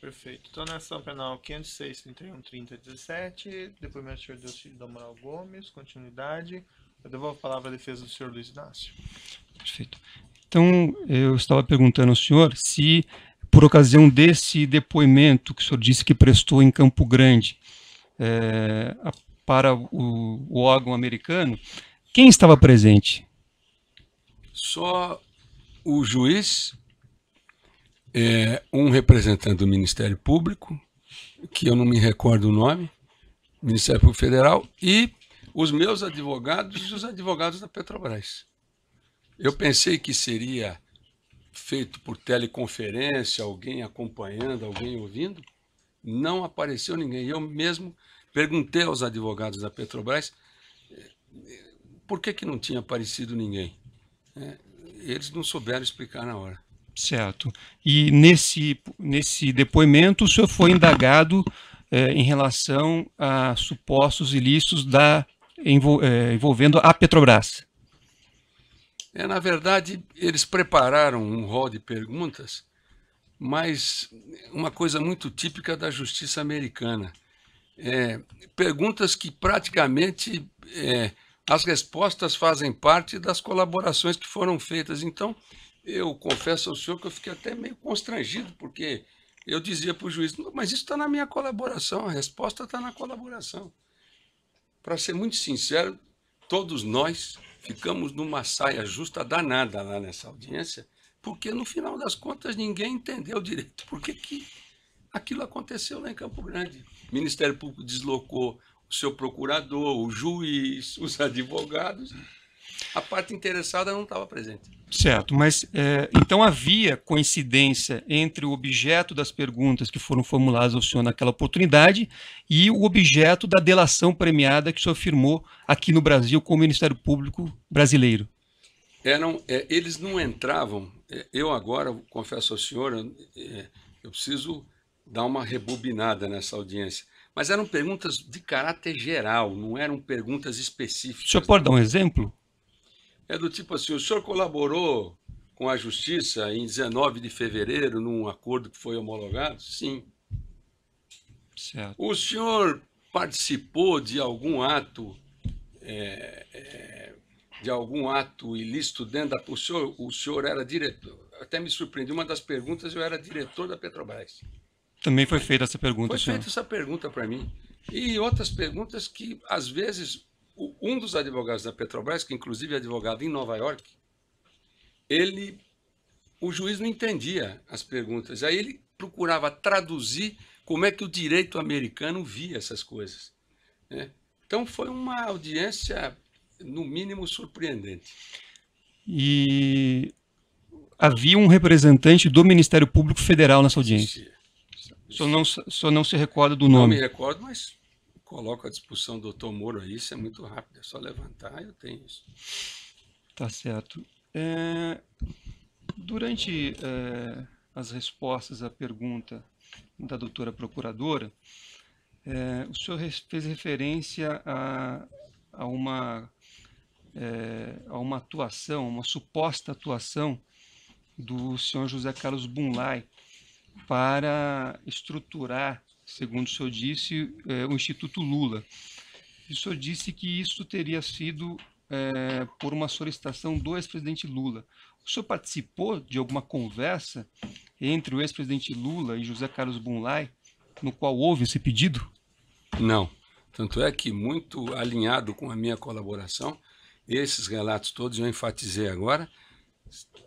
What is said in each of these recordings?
Perfeito. Então na ação penal 506, 31, 30, 17. Depoimento do senhor Delcídio da Moral Gomes. Continuidade. Eu devolvo a palavra à defesa do senhor Luiz Inácio. Perfeito. Então, eu estava perguntando ao senhor se, por ocasião desse depoimento que o senhor disse que prestou em Campo Grande é, para o, o órgão americano, quem estava presente? Só o juiz é, um representante do Ministério Público, que eu não me recordo o nome, Ministério Público Federal, e os meus advogados e os advogados da Petrobras. Eu pensei que seria feito por teleconferência, alguém acompanhando, alguém ouvindo. Não apareceu ninguém. Eu mesmo perguntei aos advogados da Petrobras eh, por que, que não tinha aparecido ninguém. Eh, eles não souberam explicar na hora. Certo. E nesse, nesse depoimento, o senhor foi indagado eh, em relação a supostos ilícitos da, envol, eh, envolvendo a Petrobras. É, na verdade, eles prepararam um rol de perguntas, mas uma coisa muito típica da justiça americana. É, perguntas que praticamente é, as respostas fazem parte das colaborações que foram feitas. Então, eu confesso ao senhor que eu fiquei até meio constrangido, porque eu dizia para o juiz, mas isso está na minha colaboração, a resposta está na colaboração. Para ser muito sincero, todos nós ficamos numa saia justa danada lá nessa audiência, porque no final das contas ninguém entendeu direito por que aquilo aconteceu lá em Campo Grande. O Ministério Público deslocou o seu procurador, o juiz, os advogados, a parte interessada não estava presente. Certo, mas é, então havia coincidência entre o objeto das perguntas que foram formuladas ao senhor naquela oportunidade e o objeto da delação premiada que o senhor firmou aqui no Brasil com o Ministério Público brasileiro. Eram, é, é, eles não entravam. É, eu agora confesso ao senhor, é, eu preciso dar uma rebobinada nessa audiência. Mas eram perguntas de caráter geral, não eram perguntas específicas. O senhor pode dar um exemplo? É do tipo assim: o senhor colaborou com a justiça em 19 de fevereiro num acordo que foi homologado? Sim. Certo. O senhor participou de algum ato é, é, de algum ato ilícito dentro da. O senhor, o senhor era diretor. Até me surpreendeu, uma das perguntas eu era diretor da Petrobras. Também foi feita essa pergunta. Foi feita essa pergunta para mim. E outras perguntas que, às vezes, um dos advogados da Petrobras, que inclusive é advogado em Nova York, ele, o juiz não entendia as perguntas. Aí ele procurava traduzir como é que o direito americano via essas coisas. Né? Então foi uma audiência, no mínimo, surpreendente. E havia um representante do Ministério Público Federal nessa audiência. Só não, só não se recorda do não nome. Não me recordo, mas coloco à disposição do Dr. Moro aí, isso é muito rápido, é só levantar, eu tenho isso. Tá certo. É, durante é, as respostas à pergunta da doutora procuradora, é, o senhor fez referência a, a uma, é, a uma atuação, uma suposta atuação do senhor José Carlos Bunlai para estruturar segundo o senhor disse, é, o Instituto Lula. E o senhor disse que isso teria sido é, por uma solicitação do ex-presidente Lula. O senhor participou de alguma conversa entre o ex-presidente Lula e José Carlos Bunlai, no qual houve esse pedido? Não. Tanto é que, muito alinhado com a minha colaboração, esses relatos todos, eu enfatizei agora,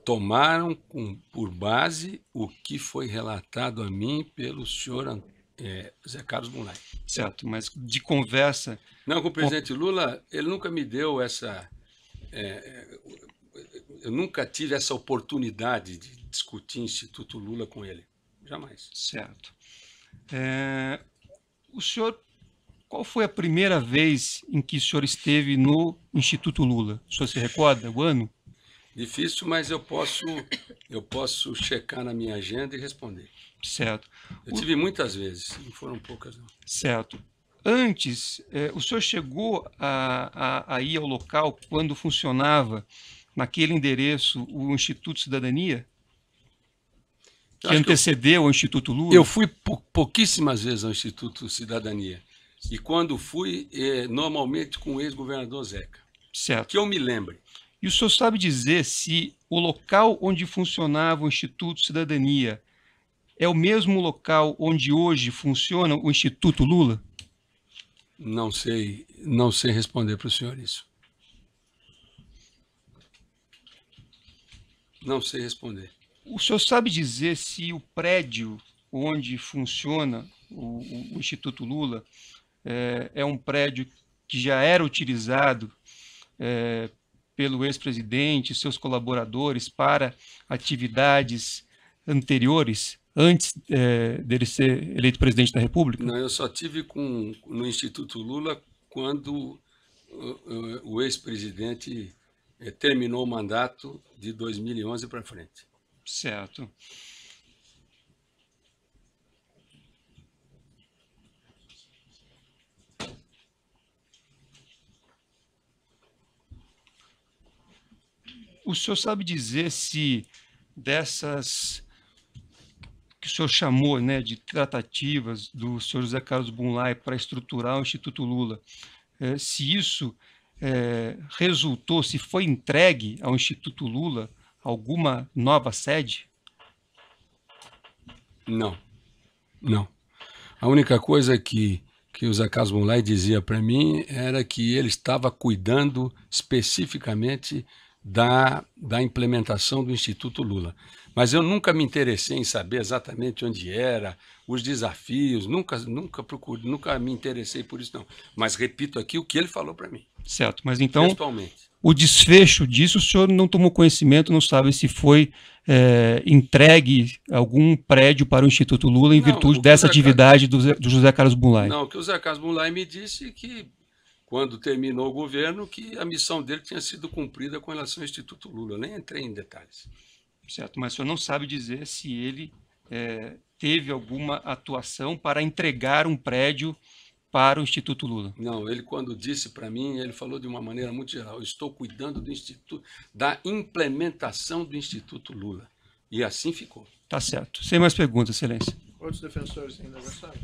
tomaram com, por base o que foi relatado a mim pelo senhor é, Zé Carlos Munay. Certo, mas de conversa. Não, com o presidente com... Lula, ele nunca me deu essa. É, eu nunca tive essa oportunidade de discutir Instituto Lula com ele. Jamais. Certo. É, o senhor. Qual foi a primeira vez em que o senhor esteve no Instituto Lula? O senhor se recorda o ano? Difícil, mas eu posso eu posso checar na minha agenda e responder. Certo. Eu o... tive muitas vezes, não foram poucas. Não. Certo. Antes, é, o senhor chegou a, a, a ir ao local quando funcionava naquele endereço o Instituto Cidadania? Que Acho antecedeu que eu, ao Instituto Lula? Eu fui pou, pouquíssimas vezes ao Instituto Cidadania. E quando fui, é, normalmente com o ex-governador Zeca. Certo. Que eu me lembre. E o senhor sabe dizer se o local onde funcionava o Instituto Cidadania é o mesmo local onde hoje funciona o Instituto Lula? Não sei, não sei responder para o senhor isso. Não sei responder. O senhor sabe dizer se o prédio onde funciona o, o Instituto Lula é, é, um prédio que já era utilizado é, pelo ex-presidente, seus colaboradores para atividades anteriores, antes é, dele ser eleito presidente da República? Não, eu só tive com, no Instituto Lula quando uh, uh, o ex-presidente uh, terminou o mandato de 2011 para frente. Certo. o senhor sabe dizer se dessas que o senhor chamou né, de tratativas do senhor José Carlos Bunlai para estruturar o Instituto Lula, é, se isso é, resultou, se foi entregue ao Instituto Lula alguma nova sede? Não, não. A única coisa que, que o Zé Carlos Bunlai dizia para mim era que ele estava cuidando especificamente da, da implementação do Instituto Lula. Mas eu nunca me interessei em saber exatamente onde era, os desafios, nunca, nunca procurei, nunca me interessei por isso, não. Mas repito aqui o que ele falou para mim. Certo, mas então. O desfecho disso, o senhor não tomou conhecimento, não sabe se foi é, entregue algum prédio para o Instituto Lula em não, virtude dessa Zé atividade Car... do, José Carlos Bunlai. Não, o que o José Carlos Bunlai me disse é que quando terminou o governo, que a missão dele tinha sido cumprida com relação ao Instituto Lula. Eu nem entrei em detalhes. Certo, mas o senhor não sabe dizer se ele é, teve alguma atuação para entregar um prédio para o Instituto Lula. Não, ele quando disse para mim, ele falou de uma maneira muito geral, estou cuidando do instituto da implementação do Instituto Lula. E assim ficou. Tá certo. Sem mais perguntas, excelência. Outros defensores ainda gostaram?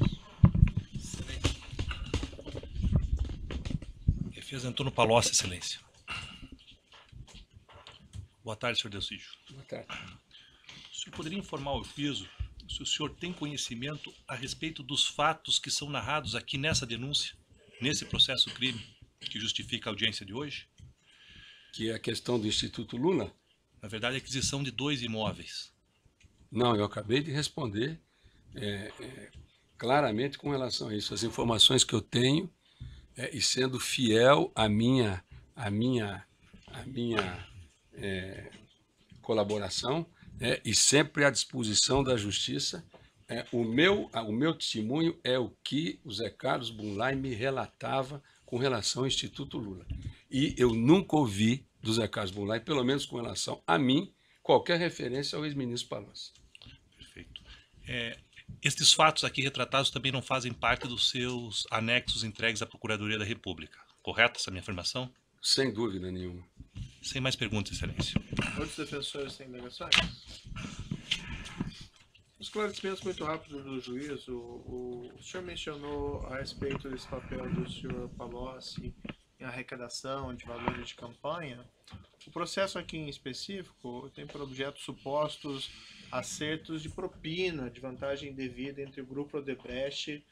Dias Antônio Palocci, Excelência. Boa tarde, senhor Delcídio. Boa tarde. O senhor poderia informar o juízo se o senhor tem conhecimento a respeito dos fatos que são narrados aqui nessa denúncia, nesse processo crime que justifica a audiência de hoje? Que é a questão do Instituto Lula? Na verdade, a aquisição de dois imóveis. Não, eu acabei de responder é, é, claramente com relação a isso. As informações que eu tenho é, e sendo fiel à minha, à minha, à minha é, colaboração é, e sempre à disposição da justiça. É, o, meu, o meu testemunho é o que o Zé Carlos Bunlai me relatava com relação ao Instituto Lula. E eu nunca ouvi do Zé Carlos Bunlai, pelo menos com relação a mim, qualquer referência ao ex-ministro Palocci. Perfeito. É, estes fatos aqui retratados também não fazem parte dos seus anexos entregues à Procuradoria da República. Correta essa minha afirmação? Sem dúvida nenhuma. Sem mais perguntas, Excelência. Outros defensores têm negações? Esclarecimentos muito rápidos do juiz. O, o, o senhor mencionou a respeito desse papel do senhor Palocci em arrecadação de valores de campanha, o processo aqui em específico tem por objeto supostos acertos de propina, de vantagem devida entre o grupo Odebrecht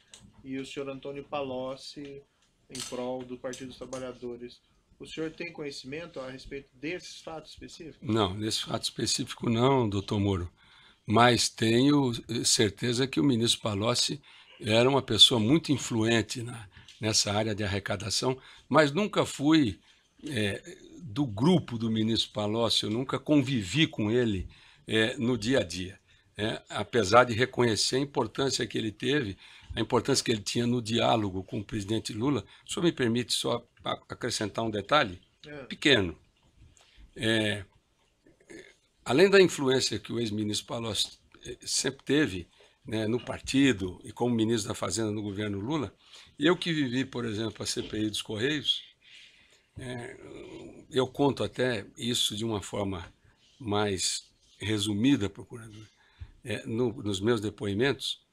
e o senhor Antônio Palocci em prol do Partido dos Trabalhadores. O senhor tem conhecimento a respeito desses fatos específicos? Não, nesse fato específico não, doutor Moro. Mas tenho certeza que o ministro Palocci era uma pessoa muito influente na, nessa área de arrecadação, mas nunca fui é, do grupo do ministro Palocci, eu nunca convivi com ele é, no dia a dia. É, apesar de reconhecer a importância que ele teve, a importância que ele tinha no diálogo com o presidente Lula, o senhor me permite só acrescentar um detalhe? É. Pequeno. É, além da influência que o ex-ministro Palocci é, sempre teve né, no partido e como ministro da Fazenda no governo Lula, eu que vivi, por exemplo, a CPI dos Correios, é, eu conto até isso de uma forma mais resumida, procurador, é, no, nos meus depoimentos.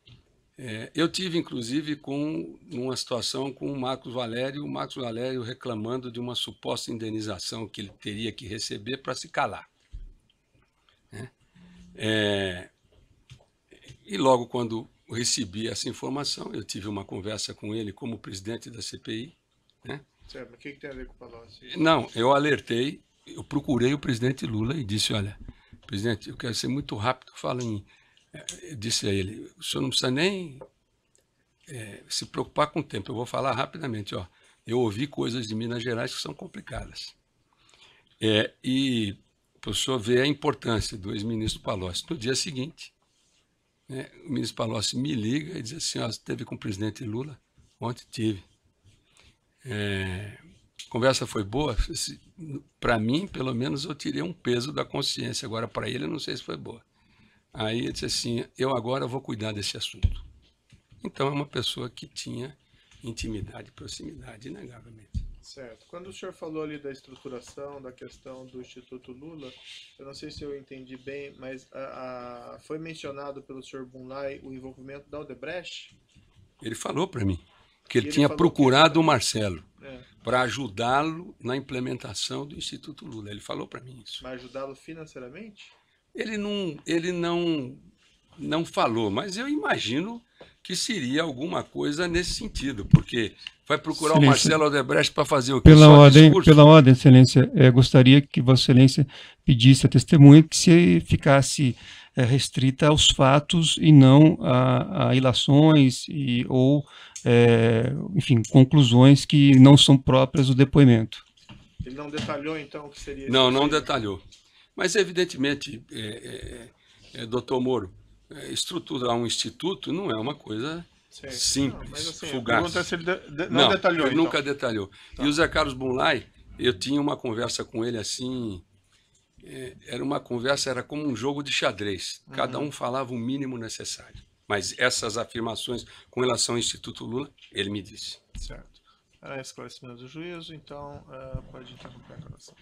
É, eu tive, inclusive, com uma situação com o Marcos Valério, o Marcos Valério reclamando de uma suposta indenização que ele teria que receber para se calar. Né. É, e logo quando recebi essa informação, eu tive uma conversa com ele como presidente da CPI. Né? Certo, mas o que, que, tem a ver com o Palocci? Não, eu alertei, eu procurei o presidente Lula e disse, olha, presidente, eu quero ser muito rápido, fala em... É, eu disse a ele, o senhor não precisa nem é, se preocupar com o tempo, eu vou falar rapidamente, ó. Eu ouvi coisas de Minas Gerais que são complicadas. É, e o senhor vê a importância do ex-ministro Palocci. No dia seguinte, né? O ministro Palocci assim, me liga e diz assim: ó, teve com o presidente Lula? Ontem tive. É, conversa foi boa. Para mim, pelo menos, eu tirei um peso da consciência. Agora, para ele, não sei se foi boa. Aí ele disse assim: eu agora vou cuidar desse assunto. Então, é uma pessoa que tinha intimidade e proximidade, inegavelmente. Certo. Quando o senhor falou ali da estruturação, da questão do Instituto Lula, eu não sei se eu entendi bem, mas a, a, foi mencionado pelo senhor Bunlai o envolvimento da Odebrecht? Ele falou para mim que ele, ele tinha procurado que... o Marcelo é. para ajudá-lo na implementação do Instituto Lula. Ele falou para mim isso. Para ajudá-lo financeiramente? Ele não, ele não, não falou, mas eu imagino que seria alguma coisa nesse sentido, porque vai procurar excelência, o Marcelo Odebrecht para fazer o que? Pela ordem, pela ordem, excelência, é, gostaria que vossa excelência pedisse a testemunha que se ficasse é, restrita aos fatos e não a, a ilações e, ou, é, enfim, conclusões que não são próprias do depoimento. Ele não detalhou, então, o que seria? Não, não detalhou. Mas, evidentemente, é, é, é, é doutor Moro, é, estruturar um instituto não é uma coisa Sim. simples, não, assim, fugaz. É se ele de, de, não, não, detalhou. Ele então. nunca detalhou. Tá. E o Zé Carlos Bunlai, eu tinha uma conversa com ele assim. É, era uma conversa, era como um jogo de xadrez. Uhum. Cada um falava o mínimo necessário. Mas essas afirmações com relação ao Instituto Lula, ele me disse. Certo. Era esclarecimento do juízo, então uh, pode interromper a gravação.